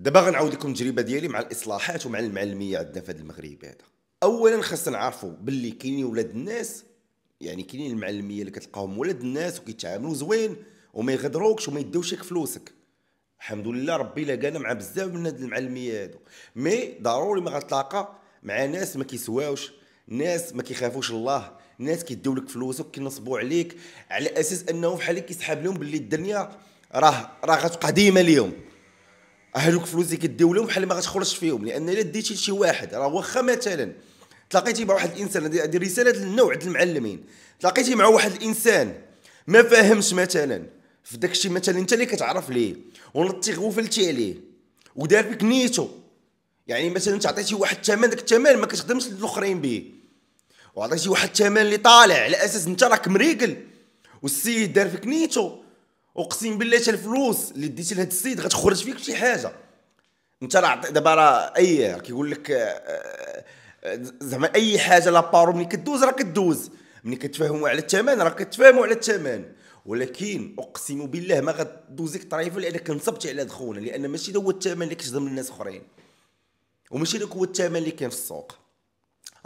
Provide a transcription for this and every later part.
دابا غنعاود لكم التجربه ديالي مع الاصلاحات ومع المعلميه عندنا في هذا المغرب هذا اولا خاصنا نعرفوا باللي كاينين ولاد الناس يعني كاينين المعلميه اللي كتلقاهم ولاد الناس وكيتعاملوا زوين وما يغدروكش وما يدوش لك فلوسك الحمد لله ربي لقانا مع بزاف من هاد المعلميه هادو مي ضروري ما غتلاقى مع ناس ما كيسواوش ناس ما كيخافوش الله ناس كيديو لك فلوسك كينصبوا عليك على اساس انه بحال كيسحاب لهم باللي الدنيا راه راه غتبقى ديما اليوم هذوك الفلوس اللي كديو لهم بحال ما غتخرجش فيهم لان الا ديتي لشي واحد راه واخا مثلا تلاقيتي مع واحد الانسان هذه رساله للنوع المعلمين تلاقيتي مع واحد الانسان ما فاهمش مثلا في داك الشيء مثلا انت اللي كتعرف ليه ونطي غوفلتي عليه ودار فيك نيتو يعني مثلا انت عطيتي واحد الثمن داك الثمن ما كتخدمش للاخرين به وعطيتي واحد الثمن اللي طالع على اساس انت راك مريقل والسيد دار فيك نيتو اقسم بالله حتى الفلوس اللي ديتي لهاد السيد غتخرج فيك شي حاجه انت راه دابا راه اي كيقول لك آه، آه، زعما اي حاجه لابارو ملي كدوز راه كدوز ملي كتفاهموا على الثمن راه كتفاهموا على الثمن ولكن اقسم بالله ما غدوزيك طريفه لانك نصبتي على خونا لان ماشي هو الثمن اللي كتخدم الناس اخرين وماشي داك هو الثمن اللي كاين في السوق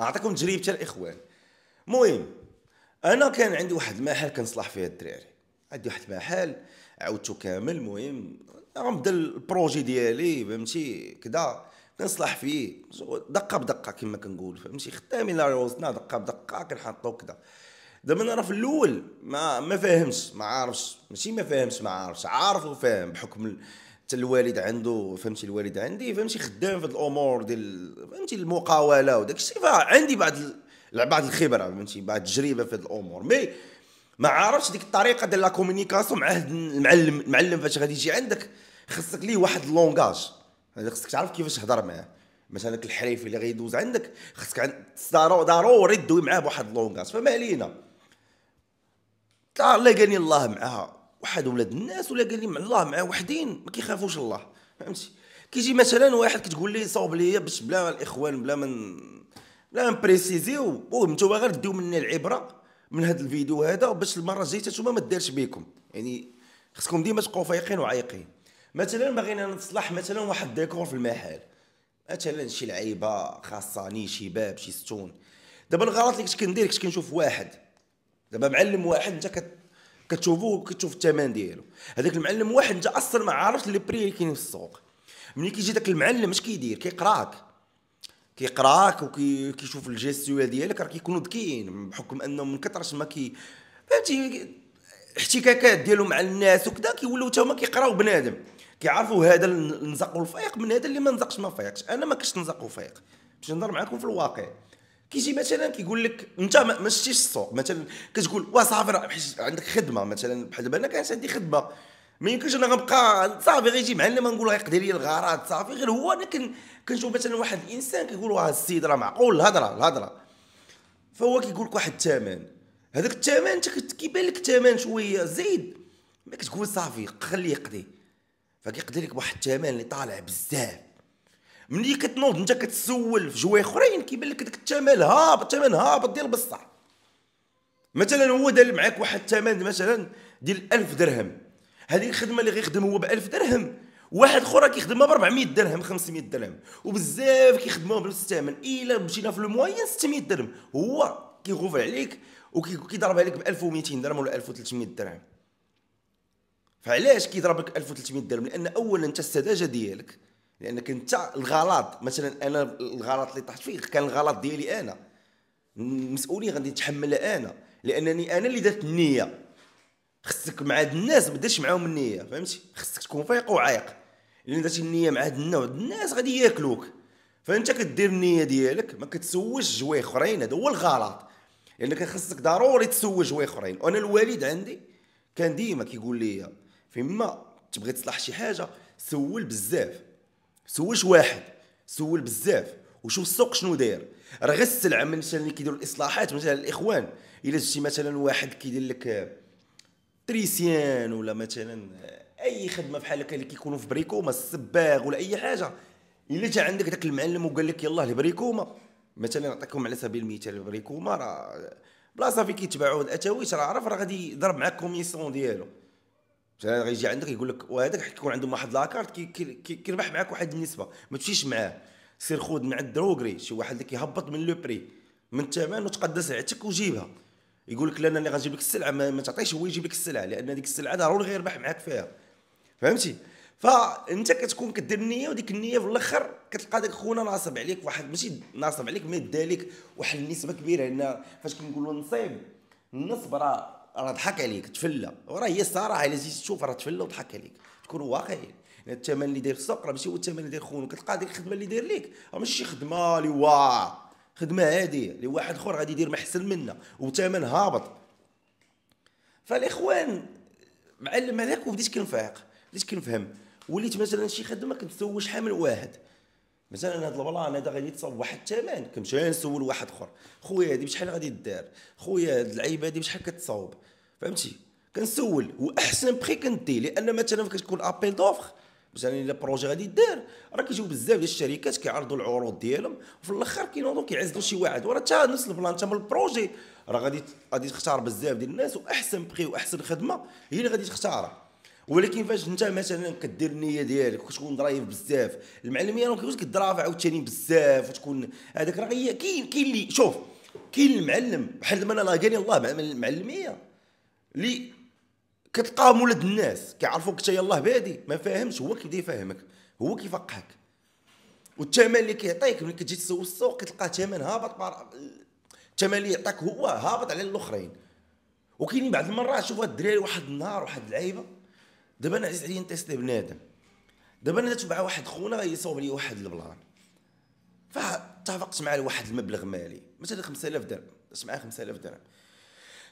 اعطيكم تجربتي الاخوان المهم انا كان عندي واحد المحل كنصلح فيه الدراري عندي واحد المحل عاودته كامل المهم غنبدا البروجي ديالي فهمتي كدا كنصلح فيه دقه بدقه كما كنقول فهمتي خدامين على راسنا دقه بدقه كنحطو كدا دابا انا راه في الاول ما ما فاهمش ما عارفش ماشي ما فاهمش ما عارفش عارف وفاهم بحكم حتى الوالد عنده فهمتي الوالد عندي فهمتي خدام في الامور ديال فهمتي المقاوله وداك الشيء فعندي بعض بعض الخبره فهمتي بعض التجربه في هذه الامور مي ما عرفش ديك الطريقه ديال لا كومونيكاسيون مع المعلم المعلم فاش غادي يجي عندك خصك ليه واحد اللونغاج خصك تعرف كيفاش تهضر معاه مثلا الحريف اللي غيدوز عندك خصك ضروري تدوي معاه بواحد اللونغاج فما علينا لا قالي الله معاها واحد ولاد الناس ولا قال لي مع الله مع وحدين ما كيخافوش الله فهمتي كيجي مثلا واحد كتقول لي صوب لي باش بلا الاخوان بلا من بلا من بريسيزيو المهم نتوما غير ديو مني العبره من هذا الفيديو هذا باش المره الجايه نتوما ما دارش بكم يعني خصكم ديما تبقوا فايقين وعايقين مثلا بغينا نصلح مثلا واحد ديكور في المحل مثلا شي لعيبه ني شي باب شي ستون دابا الغلط اللي كنت كندير كنت كنشوف واحد دابا معلم واحد انت كت كتشوفو وكتشوف الثمن ديالو هذاك المعلم واحد انت اصلا ما عارفش لي بري اللي كاين في السوق ملي كيجي داك المعلم اش كيدير كيقراك كيقراك وكيشوف الجيستو ديالك راه كيكونوا ذكيين بحكم انهم من كثرش ما كي فهمتي احتكاكات ديالهم مع الناس وكذا كيولوا حتى هما كيقراو بنادم كيعرفوا هذا اللي الفايق من هذا اللي ما نزقش ما فايقش انا ما كنتش نزق وفايق باش نهضر معاكم في الواقع كيجي مثلا كيقول لك انت ما شتيش السوق مثلا كتقول واه صافي عندك خدمه مثلا بحال دابا انا كانت عندي خدمه ما يمكنش انا غنبقى صافي غيجي معلم اللي نقول غيقضي لي الغرض صافي غير هو انا كن كنشوف مثلا واحد الانسان كيقول واه السيد راه معقول الهضره الهضره فهو كيقول لك واحد الثمن هذاك الثمن انت كيبان لك الثمن شويه زيد ما كتقول صافي خليه يقضي فكيقضي لك واحد الثمن اللي طالع بزاف ملي كتنوض انت كتسول في جواي اخرين كيبان لك داك الثمن هابط الثمن هابط ديال بصح مثلا هو دار معاك واحد الثمن مثلا ديال 1000 درهم هذه الخدمه اللي غيخدم هو ب 1000 درهم واحد اخر كيخدمها ب 400 درهم 500 درهم وبزاف كيخدموها بنفس الثمن الا مشينا في الموين 600 درهم هو كيغوفر عليك وكيضرب عليك ب 1200 درهم ولا 1300 درهم فعلاش كيضربك 1300 درهم لان اولا انت السذاجه ديالك لانك انت الغلط مثلا انا الغلط اللي طحت فيه كان الغلط ديالي انا المسؤوليه غادي نتحملها انا لانني انا اللي درت النيه خصك مع هاد الناس ما ديرش معاهم النيه فهمتي خصك تكون فايق وعايق الا درتي النيه مع هاد النوع الناس غادي ياكلوك فانت كدير النيه ديالك ما كتسوش جوي اخرين هذا هو الغلط لان يعني كان خصك ضروري تسوي جوي اخرين انا الوالد عندي كان ديما كيقول لي فيما تبغي تصلح شي حاجه سول بزاف سولش واحد سول بزاف وشوف السوق شنو داير راه غير السلعه مثلا اللي كيديروا الاصلاحات مثلا الاخوان الا جبتي مثلا واحد كيدير لك تريسيان ولا مثلا اي خدمه بحال هكا اللي كيكونوا في بريكوما السباغ ولا اي حاجه الا جا عندك داك المعلم وقال لك يلاه البريكوما مثلا نعطيكم على سبيل المثال البريكوما راه بلاصه فين كيتباعوا الاتاويش راه عرف راه غادي يضرب معاك كوميسيون ديالو مثلا غيجي عندك يقول لك وهذاك كيكون عندهم واحد لاكارت كيربح معاك واحد النسبه ما تمشيش معاه سير خود مع الدروغري شي واحد اللي كيهبط من لو بري من الثمن وتقدس سلعتك وجيبها يقول لك لا انا اللي غنجيب لك السلعه ما, ما تعطيش هو يجيب لك السلعه لان ديك السلعه ضروري غيربح معاك فيها فهمتي فانت كتكون كدير النيه وديك النيه في الاخر كتلقى داك خونا ناصب عليك واحد ماشي ناصب عليك ما دالك واحد النسبه كبيره هنا فاش كنقولوا نصيب النصب راه راه ضحك عليك تفلى وراه هي الصراحه الا جيتي تشوف راه تفلى وضحك عليك تكون واقعي يعني الثمن اللي داير السوق راه ماشي هو الثمن اللي داير خونا كتلقى ديك الخدمه اللي داير ليك راه ماشي خدمه اللي واه خدمه هادي اللي واحد اخر غادي يدير ما احسن وثمن هابط فالاخوان معلم عليك وبديت كنفاق بديت كنفهم وليت مثلا شي خدمه كنتسول شحال من واحد مثلا هاد البلا انا هذا غادي يتصاوب واحد الثمن كنمشي نسول واحد اخر خويا هادي بشحال غادي دار خويا هاد اللعيبه هادي بشحال كتصاوب فهمتي كنسول واحسن بخي كندي لان مثلا كتكون ابيل دوفر مثلا الا بروجي غادي دار راه كيجيو بزاف ديال الشركات كيعرضوا العروض ديالهم وفي الاخر كينوضوا كيعزلوا شي واحد وراه حتى نفس البلان حتى من البروجي راه غادي غادي تختار بزاف ديال الناس واحسن بخي واحسن خدمه هي اللي غادي تختارها ولكن فاش انت مثلا كدير النيه ديالك وتكون درايف بزاف المعلميه راه كيبغيش كتضرافع عاوتاني بزاف وتكون هذاك راه هي كاين كاين اللي شوف كاين المعلم بحال ما انا قالي الله مع المعلميه اللي كتلقاهم ولاد الناس كيعرفوك حتى يلاه بادي ما فاهمش هو كيبدا يفهمك هو كيفقهك والثمن اللي كيعطيك ملي كتجي تسوق السوق كتلقى ثمن هابط الثمن اللي يعطيك هو هابط على الاخرين وكاين بعض المرات شوف هاد الدراري واحد النهار واحد اللعيبه دابا انا عزيز عليا نتيستي بنادم دابا انا تبع واحد خونا يصوب لي واحد البلان فاتفقت مع واحد المبلغ مالي مثلا 5000 درهم اسمع 5000 درهم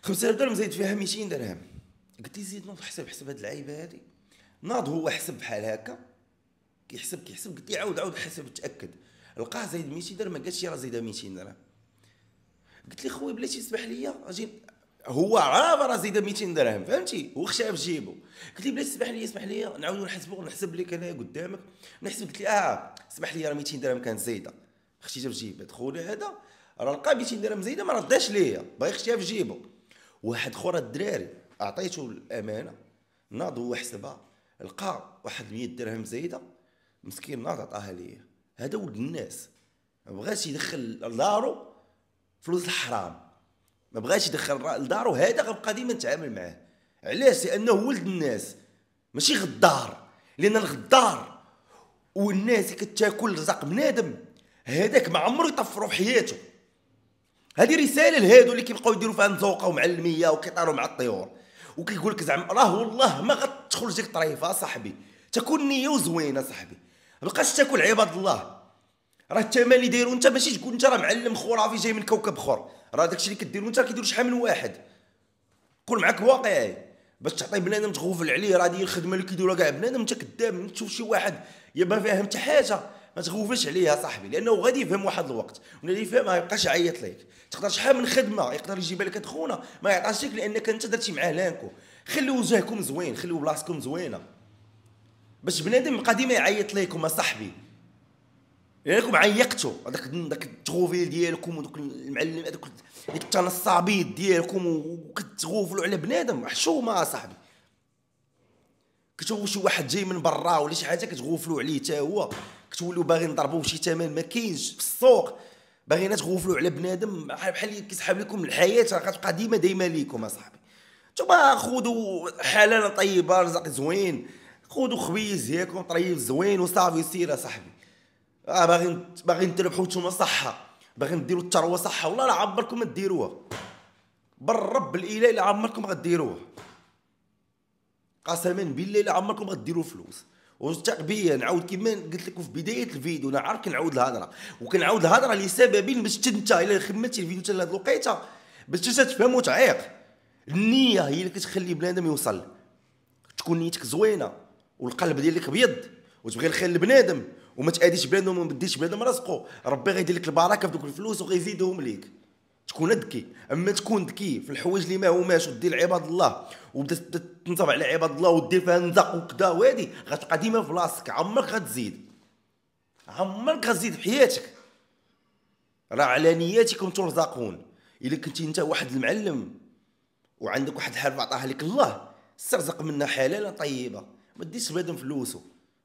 5000 درهم زيد فيها 200 درهم قلت لي زيد نوض حسب حسب هاد العيبه هادي ناض هو حسب بحال هكا كيحسب كيحسب قلت لي عاود عاود حسب تاكد لقاه زايد 200 درهم ما قالش راه زايده 200 درهم قلت لي خويا بلاتي اسمح لي اجي هو عارف راه زيد 200 درهم فهمتي وخشى في جيبه قلت لي بلا تسمح لي اسمح لي نعاودو نحسبو نحسب لك انا قدامك نحسب قلت لي اه اسمح لي راه 200 درهم كانت زايده خشيتها في جيبه خويا هذا راه لقى 200 درهم زايده ما رداش ليا باغي يخشيها في جيبه واحد اخر الدراري اعطيته الامانه ناض هو حسبها لقى واحد 100 درهم زايده مسكين ناض عطاها ليا هذا ولد الناس ما بغاش يدخل لدارو فلوس الحرام ما بغاش يدخل لدارو هذا غنبقى ديما نتعامل معاه علاش لانه ولد الناس ماشي غدار لان الغدار والناس كتاكل رزق بنادم هذاك ما عمرو يطفروا في حياته هذه رساله لهادو اللي كيبقاو يديروا فيها مزوقه ومعلميه وكيطاروا مع الطيور وكيقول لك زعما راه والله ما غتدخل لك طريفه صاحبي تكون نيه وزوينه صاحبي ما بقاش تاكل عباد الله راه الثمن اللي دايرو انت ماشي تقول انت راه معلم خرافي جاي من كوكب اخر راه داكشي اللي كديرو انت كيديرو شحال من واحد كون معاك واقعي باش تعطي بنادم تغوفل عليه راه ديال الخدمه اللي كيديروها كاع بنادم انت كذاب تشوف شي واحد يا ما فاهم حتى حاجه ما تغوفلش عليه صاحبي لانه غادي يفهم واحد الوقت ولا اللي فاهم ما يبقاش يعيط لك تقدر شحال من خدمه يقدر يجيب لك تخونه ما يعطاش لك لانك انت درتي معاه لانكو خليو وجهكم زوين خليو بلاصتكم زوينه باش بنادم قادي يعيط لكم صاحبي ياكم إيه، عيقتو هذاك داك التغوفيل ديالكم ودوك المعلم هذوك ديك التنصابيط ديالكم وكتغوفلوا على بنادم حشومه صاحبي كتشوفوا شي واحد جاي من برا ولا شي حاجه كتغوفلوا عليه حتى هو كتوليو باغيين نضربو بشي ثمن ما كاينش في السوق باغيين تغوفلوا على بنادم بحال كيسحب لكم الحياه راه كتبقى ديما ديما ليكم اصاحبي نتوما خذوا حلاله طيبه رزق زوين خذوا خبيز ياكم طيب زوين وصافي سير اصاحبي اه باغي باغي نتربحوا نتوما صحه باغي نديروا الثروه صحه والله لا عمركم ما ديروها بالرب الاله لا عمركم غديروه قسما بالله لا عمركم غديروا فلوس ونثق بيا نعاود كيما قلت لكم في بدايه الفيديو انا عارف كنعاود الهضره وكنعاود الهضره لسبب باش حتى انت الا خممتي الفيديو حتى لهذ الوقيته باش حتى تفهم وتعيق النيه هي اللي كتخلي بنادم يوصل تكون نيتك زوينه والقلب ديالك ابيض وتبغي الخير لبنادم وما تاديش بينهم وما مديش بينهم رزقه ربي غيدير لك البركه في دوك الفلوس وغيزيدهم ليك تكون ذكي اما تكون ذكي في الحوايج اللي ما هماش ودير لعباد الله وبدا تنصب على عباد الله ودير فيها نزق وكذا وهادي غتبقى ديما في راسك عمرك غتزيد عمرك غتزيد في حياتك راه على نياتكم ترزقون الا كنتي انت واحد المعلم وعندك واحد الحرب عطاها لك الله استرزق منها حلاله طيبه ما ديش بنادم فلوسه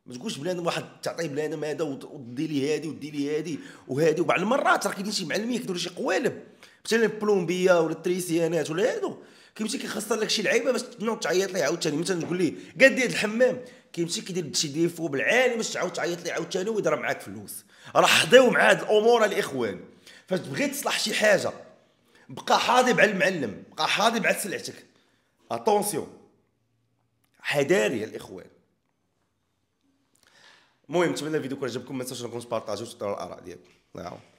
ما تقولش بنادم واحد تعطيه بنادم هذا ودي لي هادي ودي لي هادي وهذه وبعض المرات راه كاينين شي معلمين كيديروا شي قوالب مثلا البلومبيه ولا التريسيانات ولا هادو كيمشي كيخسر لك شي لعيبه باش تنوض تعيط ليه عاوتاني مثلا تقول ليه قاد لي الحمام كيمشي كيدير شي ديفو بالعالي باش تعاود تعيط ليه عاوتاني ويضرب معاك فلوس راه حضيو مع هاد الامور الاخوان فاش تبغي تصلح شي حاجه بقى حاضي مع المعلم بقى حاضي مع سلعتك اتونسيون حذاري الاخوان Mojím, co mi nevidu, že bychom něco, že bychom spartáři, že to dal a rád